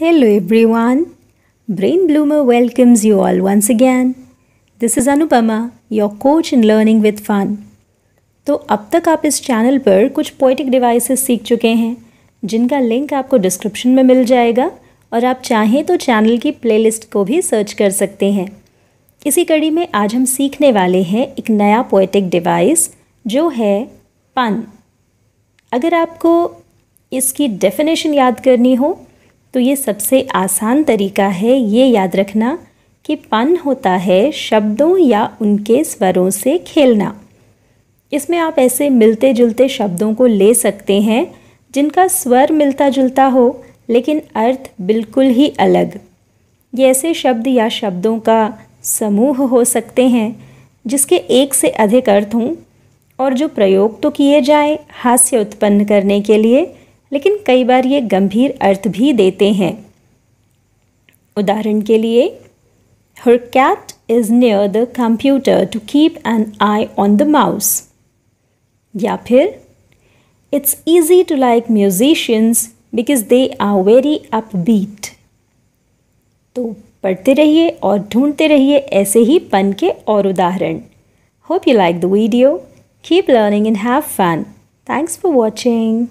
hello everyone Brain Bloomer welcomes you all once again this is Anupama your coach in learning with fun तो अब तक आप इस channel पर कुछ पोइटिक डिवाइसेस सीख चुके हैं जिनका लिंक आपको डिस्क्रिप्शन में मिल जाएगा और आप चाहें तो चैनल की प्लेलिस्ट को भी सर्च कर सकते हैं इसी कड़ी में आज हम सीखने वाले हैं एक नया पोइटिक डिवाइस जो है पन अगर आपको इसकी डेफिनेशन याद करनी हो तो ये सबसे आसान तरीका है ये याद रखना कि पन होता है शब्दों या उनके स्वरों से खेलना इसमें आप ऐसे मिलते जुलते शब्दों को ले सकते हैं जिनका स्वर मिलता जुलता हो लेकिन अर्थ बिल्कुल ही अलग ये ऐसे शब्द या शब्दों का समूह हो सकते हैं जिसके एक से अधिक अर्थ हों और जो प्रयोग तो किए जाए हास्य उत्पन्न करने के लिए लेकिन कई बार ये गंभीर अर्थ भी देते हैं उदाहरण के लिए her cat is near the computer to keep an eye on the mouse या फिर it's easy to like musicians because they are very upbeat तो पढ़ते रहिए और ढूंढते रहिए ऐसे ही पन के और उदाहरण hope you like the video keep learning and have fun thanks for watching